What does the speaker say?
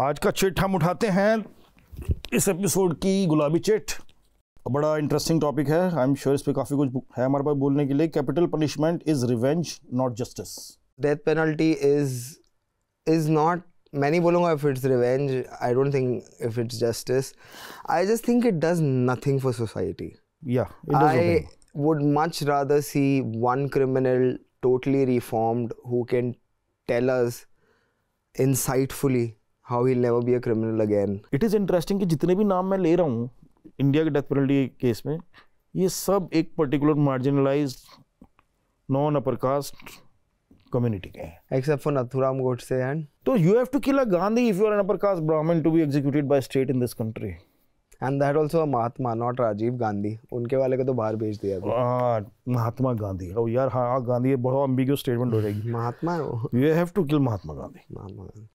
आज का चिट हम उठाते हैं इस एपिसोड की गुलाबी चिट बड़ा इंटरेस्टिंग टॉपिक है आई एम श्योर इस पर काफ़ी कुछ है हमारे पास बोलने के लिए capital punishment is revenge not justice death penalty is is not मैं नहीं बोलूँगा if it's revenge I don't think if it's justice I just think it does nothing for society या I would much rather see one criminal totally reformed who can tell us insightfully how he never be a criminal again it is interesting कि जितने भी नाम मैं ले रहा हूँ India के डेथ पेनल्टी केस में ये सब एक particular marginalize non upper caste community के except for Nathuram Godse and तो you have to kill a Gandhi if you are an upper caste Brahmin to be executed by state in this country and that also Mahatma not Rajiv Gandhi उनके वाले को तो बाहर भेज दिया आ, महात्मा गांधी ओ यार हाँ गांधी हाँ, ये बहुत अम्बिगियस स्टेटमेंट हो जाएगी Mahatma you have to kill Mahatma Gandhi Mahatma Gandhi